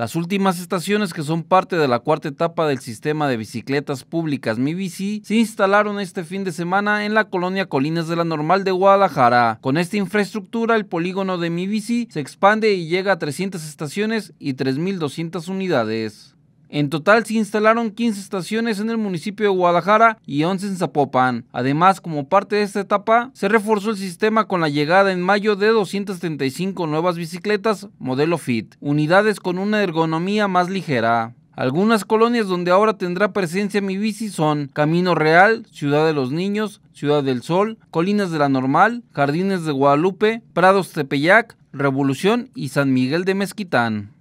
Las últimas estaciones que son parte de la cuarta etapa del sistema de bicicletas públicas Mi se instalaron este fin de semana en la colonia Colinas de la Normal de Guadalajara. Con esta infraestructura, el polígono de MiBici se expande y llega a 300 estaciones y 3.200 unidades. En total se instalaron 15 estaciones en el municipio de Guadalajara y 11 en Zapopan. Además, como parte de esta etapa, se reforzó el sistema con la llegada en mayo de 235 nuevas bicicletas modelo Fit, unidades con una ergonomía más ligera. Algunas colonias donde ahora tendrá presencia mi bici son Camino Real, Ciudad de los Niños, Ciudad del Sol, Colinas de la Normal, Jardines de Guadalupe, Prados Tepeyac, Revolución y San Miguel de Mezquitán.